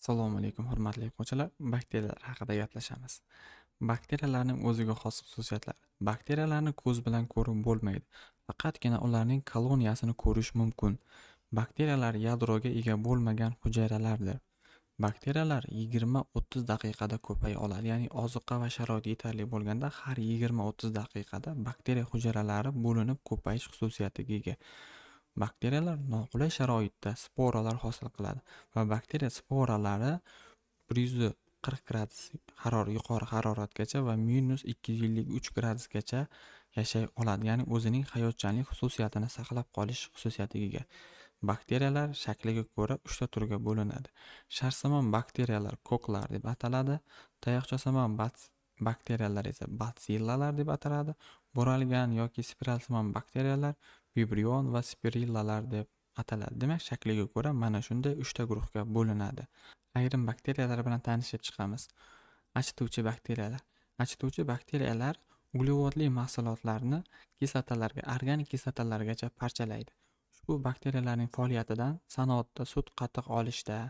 Assalomu alaykum hurmatli o'quvchilar. Bakteriyalar haqida gaplashamiz. Bakteriyalarning o'ziga xos xususiyatlari. Bakteriyalarni ko'z bilan ko'rib bo'lmaydi, faqatgina ularning koloniyasini ko'rish mumkin. Bakteriyalar yadroga ega bo'lmagan hujayralardir. Bakteriyalar 20-30 daqiqada ko'paya oladi, ya'ni ozuqa va sharoit yetarli bo'lganda har 20-30 daqiqada bakteriya hujayralari bo'linib ko'payish xususiyatiga ega. Bakteriyalar noqulay sharoitda sporalar hosil qiladi va bakteriya sporalari 140 gradus harorat yuqori haroratgacha va minus uch gradusgacha yashay oladi ya'ni o'zining hayotchanlik xususiyatini saqlab qolish xususiyatiga ega bakteriyalar shakliga ko'ra uchta turga bo'linadi sharsimon bakteriyalar koklar deb ataladi tayoqchasimon bakteriyalar esa batsillalar deb ataladi bo'ralgan yoki spiralsimon bakteriyalar vibrion va spirillalar deb ataladi demak shakliga ko'ra mana shunday uchta guruhga bo'linadi ayrim bakteriyalar bilan tanishib chiqamiz achituvchi bakteriyalar achituvchi bakteriyalar uglevodli mahsulotlarni kislotalarga organik kislotalargacha parchalaydi ushbu bakteriyalarning faoliyatidan sanoatda sut qatiq olishda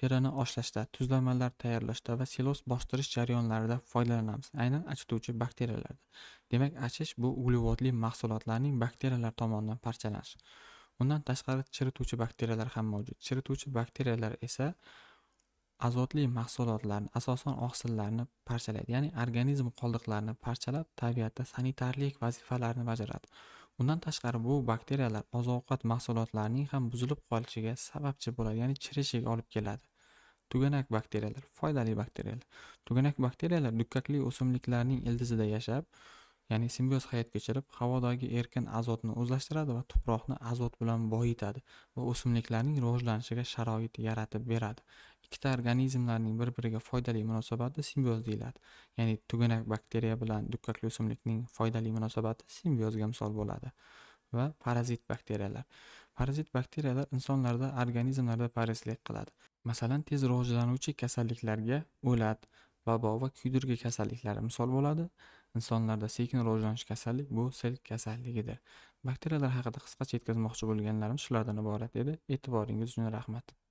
terini oshlashda tuzlamalar tayyorlashda va silos bostirish jarayonlarida foydalanamiz aynan achituvchi bakteriyalarda demak achish bu uglevodli mahsulotlarning bakteriyalar tomonidan parchalanishi undan tashqari chirituvchi bakteriyalar ham mavjud chirituvchi bakteriyalar esa azotli mahsulotlarni asosan oqsillarni parchalaydi ya'ni organizm qoldiqlarini parchalab tabiatda sanitarlik vazifalarini bajaradi Undan tashqari bu bakteriyalar oziq-ovqat mahsulotlarining ham buzilib qolishiga sababchi bo'ladi, ya'ni chirishiga olib keladi. Tuganak bakteriyalar, foydali bakteriyalar. Tuganak bakteriyalar dukkakli o'simliklarning ildizida yashab, ya'ni simbioz hayot kechirib, havodagi erkin azotni o'zlashtiradi va tuproqni azot bilan boyitadi va o'simliklarning rivojlanishiga sharoit yaratib beradi. ikkita organizmlarning bir biriga foydali munosabati simbioz deyiladi ya'ni tugunak bakteriya bilan dukkakli o'simlikning foydali munosabati simbiozga misol bo'ladi va parazit bakteriyalar parazit bakteriyalar insonlarda organizmlarda parazitlik qiladi masalan tez rivojlanuvchi kasalliklarga o'lat vabo va kuydirgi kasalliklari misol bo'ladi insonlarda sekin rivojlanish kasallik bu sel kasalligidir bakteriyalar haqida qisqacha yetkazmoqchi bo'lganlarim shulardan iborat edi e'tiboringiz uchun rahmat